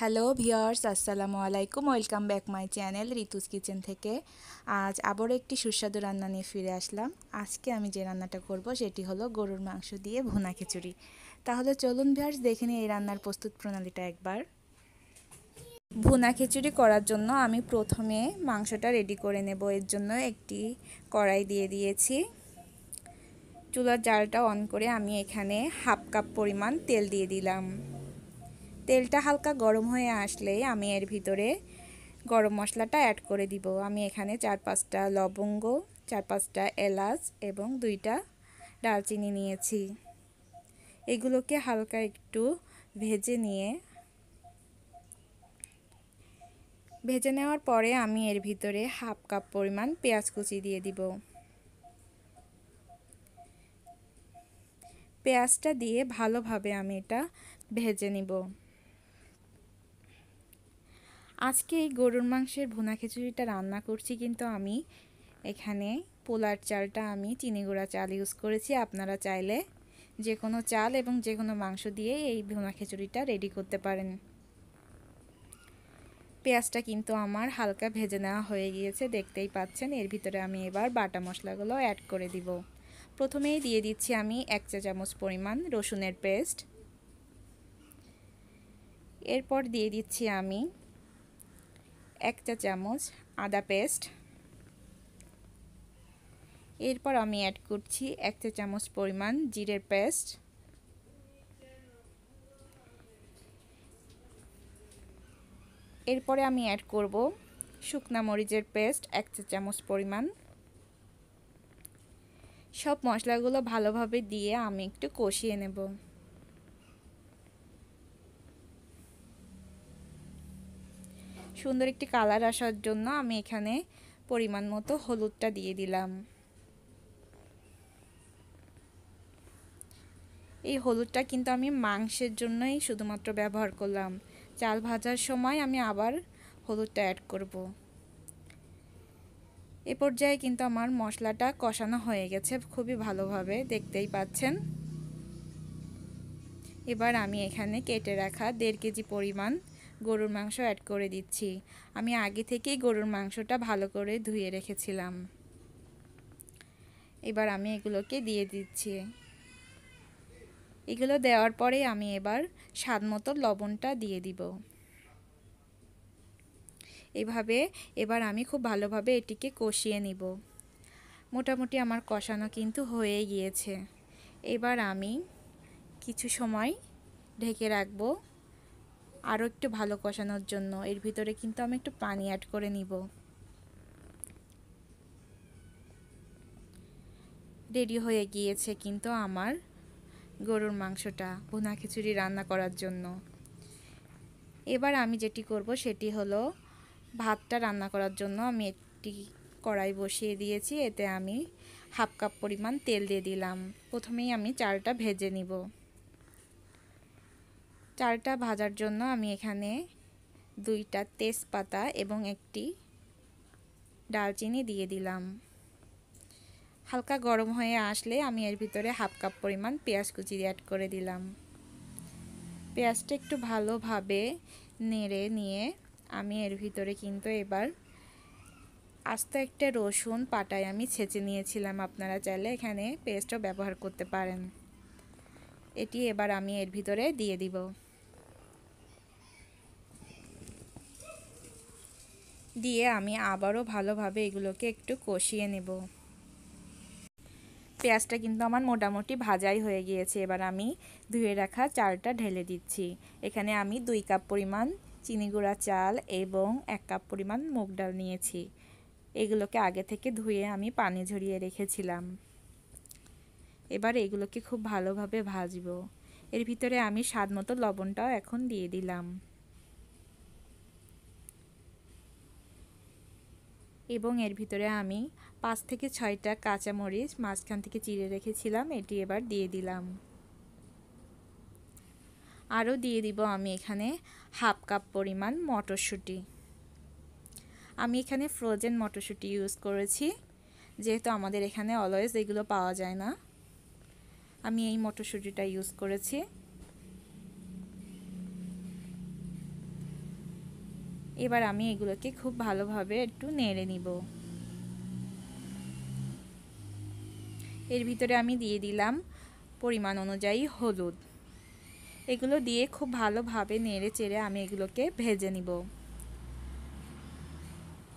Hello viewers আসসালামু আলাইকুম welcome back my channel Ritu's kitchen থেকে আজ আবার একটি সুস্বাদু রান্না নিয়ে ফিরে আসলাম আজকে আমি যে রান্নাটা করব সেটি হলো গরুর মাংস দিয়ে ভুনা খিচুড়ি তাহলে চলুন ভিওর্স দেখে নিই এই রান্নার প্রস্তুত প্রণালীটা একবার ভুনা খিচুড়ি করার জন্য আমি প্রথমে মাংসটা রেডি করে নেব এর জন্য একটি কড়াই দিয়ে দিয়েছি চুলার জালটা অন করে আমি এখানে হাফ কাপ পরিমাণ তেল দিয়ে দিলাম তেলটা হালকা গরম হয়ে আসলেই আমি এর ভিতরে গরম মশলাটা অ্যাড করে দিব আমি এখানে চার পাঁচটা লবঙ্গ চার পাঁচটা এলাচ এবং দুইটা ডালচিনি নিয়েছি এগুলোকে হালকা একটু ভেজে নিয়ে ভেজে নেওয়ার পরে আমি এর ভিতরে হাফ কাপ পরিমাণ পেঁয়াজ কুচি দিয়ে দিব পেঁয়াজটা দিয়ে ভালোভাবে আমি এটা ভেজে নিব আজকে এই গরুর মাংসের ভুনা খিচুড়িটা রান্না করছি কিন্তু আমি এখানে পোলার চালটা আমি চিনি গুঁড়া চাল ইউজ করেছি আপনারা চাইলে যে কোনো চাল এবং যে কোনো মাংস দিয়ে এই ভুনা খিচুড়িটা রেডি করতে পারেন পেঁয়াজটা কিন্তু আমার হালকা ভেজে নেওয়া হয়ে গিয়েছে দেখতেই পাচ্ছেন এর ভিতরে আমি এবার বাটা মশলাগুলো অ্যাড করে দিব প্রথমেই দিয়ে দিচ্ছি আমি এক চা চামচ পরিমাণ রসুনের পেস্ট এরপর দিয়ে দিচ্ছি আমি এক চা চামচ আদা পেস্ট এরপর আমি অ্যাড করছি এক চা চামচ পরিমাণ জিরের পেস্ট এরপরে আমি অ্যাড করব শুকনা মরিচের পেস্ট এক চা চামচ পরিমাণ সব মশলাগুলো ভালোভাবে দিয়ে আমি একটু কষিয়ে নেব সুন্দর একটি কালার আসার জন্য আমি এখানে পরিমাণ মতো হলুদটা দিয়ে দিলাম এই হলুদটা কিন্তু আমি মাংসের জন্যই শুধুমাত্র ব্যবহার করলাম চাল ভাজার সময় আমি আবার হলুদটা অ্যাড করব। এ পর্যায়ে কিন্তু আমার মশলাটা কষানো হয়ে গেছে খুবই ভালোভাবে দেখতেই পাচ্ছেন এবার আমি এখানে কেটে রাখা দেড় কেজি পরিমাণ গরুর মাংস অ্যাড করে দিচ্ছি আমি আগে থেকেই গরুর মাংসটা ভালো করে ধুয়ে রেখেছিলাম এবার আমি এগুলোকে দিয়ে দিচ্ছি এগুলো দেওয়ার পরে আমি এবার স্বাদ মতো লবণটা দিয়ে দিব এভাবে এবার আমি খুব ভালোভাবে এটিকে কষিয়ে নিব মোটামুটি আমার কষানো কিন্তু হয়ে গিয়েছে এবার আমি কিছু সময় ঢেকে রাখবো আরও একটু ভালো কষানোর জন্য এর ভিতরে কিন্তু আমি একটু পানি অ্যাড করে নিব রেডি হয়ে গিয়েছে কিন্তু আমার গরুর মাংসটা ভুনা খিচুড়ি রান্না করার জন্য এবার আমি যেটি করব সেটি হলো ভাতটা রান্না করার জন্য আমি একটি কড়াই বসিয়ে দিয়েছি এতে আমি হাফ কাপ পরিমাণ তেল দিয়ে দিলাম প্রথমেই আমি চালটা ভেজে নিব চারটা ভাজার জন্য আমি এখানে দুইটা তেজপাতা এবং একটি ডালচিনি দিয়ে দিলাম হালকা গরম হয়ে আসলে আমি এর ভিতরে হাফ কাপ পরিমাণ পেঁয়াজ কুচি অ্যাড করে দিলাম পেঁয়াজটা একটু ভালোভাবে নেড়ে নিয়ে আমি এর ভিতরে কিন্তু এবার আস্ত একটা রসুন পাটায় আমি ছেঁচে নিয়েছিলাম আপনারা চাইলে এখানে পেস্টও ব্যবহার করতে পারেন এটি এবার আমি এর ভিতরে দিয়ে দিব দিয়ে আমি আবারও ভালোভাবে এগুলোকে একটু কষিয়ে নেব পেঁয়াজটা কিন্তু আমার মোটামুটি ভাজাই হয়ে গিয়েছে এবার আমি ধুয়ে রাখা চালটা ঢেলে দিচ্ছি এখানে আমি দুই কাপ পরিমাণ চিনি গুঁড়া চাল এবং এক কাপ পরিমাণ মুগ ডাল নিয়েছি এগুলোকে আগে থেকে ধুয়ে আমি পানি ঝরিয়ে রেখেছিলাম এবার এগুলোকে খুব ভালোভাবে ভাজবো এর ভিতরে আমি স্বাদ মতো লবণটাও এখন দিয়ে দিলাম এবং এর ভিতরে আমি পাঁচ থেকে ছয়টা কাঁচামরিচ মাঝখান থেকে চিড়ে রেখেছিলাম এটি এবার দিয়ে দিলাম আরও দিয়ে দিব আমি এখানে হাফ কাপ পরিমাণ মটরশুঁটি আমি এখানে ফ্রোজেন মটরশুঁটি ইউজ করেছি যেহেতু আমাদের এখানে অলওয়েজ এগুলো পাওয়া যায় না আমি এই মটরশুঁটিটা ইউজ করেছি এবার আমি এগুলোকে খুব ভালোভাবে একটু নেড়ে নিব এর ভিতরে আমি দিয়ে দিলাম পরিমাণ অনুযায়ী হলুদ এগুলো দিয়ে খুব ভালোভাবে নেড়ে চেড়ে আমি এগুলোকে ভেজে নিব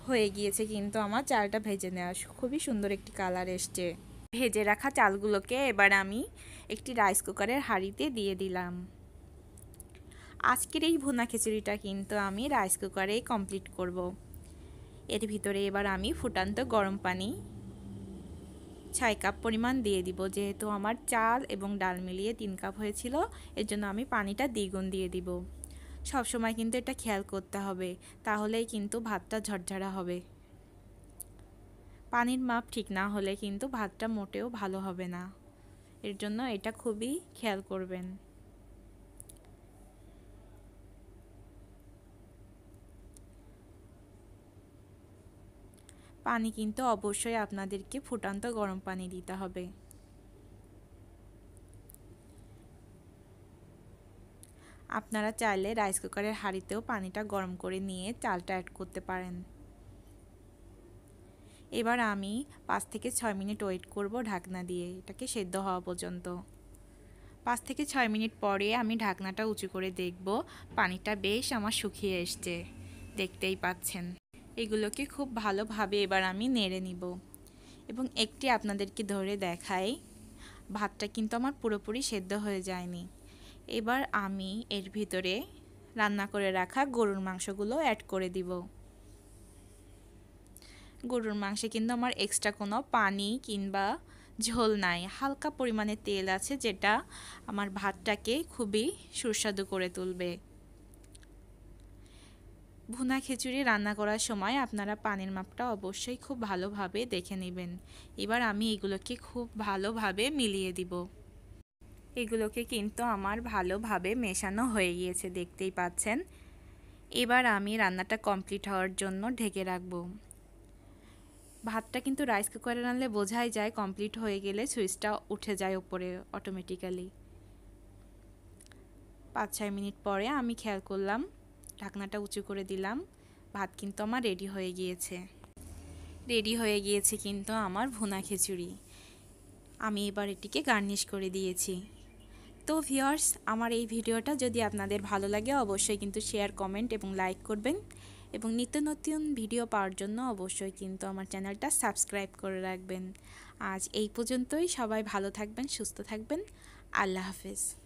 হয়ে গিয়েছে কিন্তু আমার চালটা ভেজে নেওয়া খুবই সুন্দর একটি কালার এসছে ভেজে রাখা চালগুলোকে এবার আমি একটি রাইস কুকারের হাঁড়িতে দিয়ে দিলাম আজকের এই ভুনা খিচুড়িটা কিন্তু আমি রাইস কুকারেই কমপ্লিট করব। এর ভিতরে এবার আমি ফুটান্ত গরম পানি ছয় কাপ পরিমাণ দিয়ে দিব যেহেতু আমার চাল এবং ডাল মিলিয়ে তিন কাপ হয়েছিল এর জন্য আমি পানিটা দ্বিগুণ দিয়ে দিব সব সময় কিন্তু এটা খেয়াল করতে হবে তাহলেই কিন্তু ভাতটা ঝরঝরা হবে পানির মাপ ঠিক না হলে কিন্তু ভাতটা মোটেও ভালো হবে না এর জন্য এটা খুবই খেয়াল করবেন পানি কিন্তু অবশ্যই আপনাদেরকে ফুটান্ত গরম পানি দিতে হবে আপনারা চাইলে রাইস কুকারের হাঁড়িতেও পানিটা গরম করে নিয়ে চালটা অ্যাড করতে পারেন এবার আমি পাঁচ থেকে ছয় মিনিট ওয়েট করব ঢাকনা দিয়ে এটাকে সেদ্ধ হওয়া পর্যন্ত পাঁচ থেকে ছয় মিনিট পরে আমি ঢাকনাটা উঁচু করে দেখব পানিটা বেশ আমার শুকিয়ে এসছে দেখতেই পাচ্ছেন এগুলোকে খুব ভালোভাবে এবার আমি নেড়ে নিব এবং একটি আপনাদেরকে ধরে দেখাই ভাতটা কিন্তু আমার পুরোপুরি সেদ্ধ হয়ে যায়নি এবার আমি এর ভিতরে রান্না করে রাখা গরুর মাংসগুলো অ্যাড করে দিব গরুর মাংসে কিন্তু আমার এক্সট্রা কোনো পানি কিংবা ঝোল নাই হালকা পরিমাণে তেল আছে যেটা আমার ভাতটাকে খুবই সুস্বাদু করে তুলবে ভুনা খিচুড়ি রান্না করার সময় আপনারা পানির মাপটা অবশ্যই খুব ভালোভাবে দেখে নেবেন এবার আমি এগুলোকে খুব ভালোভাবে মিলিয়ে দিব এগুলোকে কিন্তু আমার ভালোভাবে মেশানো হয়ে গিয়েছে দেখতেই পাচ্ছেন এবার আমি রান্নাটা কমপ্লিট হওয়ার জন্য ঢেকে রাখব ভাতটা কিন্তু রাইস কুকারে রানলে বোঝাই যায় কমপ্লিট হয়ে গেলে সুইচটা উঠে যায় ওপরে অটোমেটিক্যালি পাঁচ ছয় মিনিট পরে আমি খেয়াল করলাম ঢাকনাটা উঁচু করে দিলাম ভাত কিন্তু আমার রেডি হয়ে গিয়েছে রেডি হয়ে গিয়েছে কিন্তু আমার ভুনা খিচুড়ি আমি এবার এটিকে গার্নিশ করে দিয়েছি তো ভিওর্স আমার এই ভিডিওটা যদি আপনাদের ভালো লাগে অবশ্যই কিন্তু শেয়ার কমেন্ট এবং লাইক করবেন এবং নিত্য নতুন ভিডিও পাওয়ার জন্য অবশ্যই কিন্তু আমার চ্যানেলটা সাবস্ক্রাইব করে রাখবেন আজ এই পর্যন্তই সবাই ভালো থাকবেন সুস্থ থাকবেন আল্লাহ হাফেজ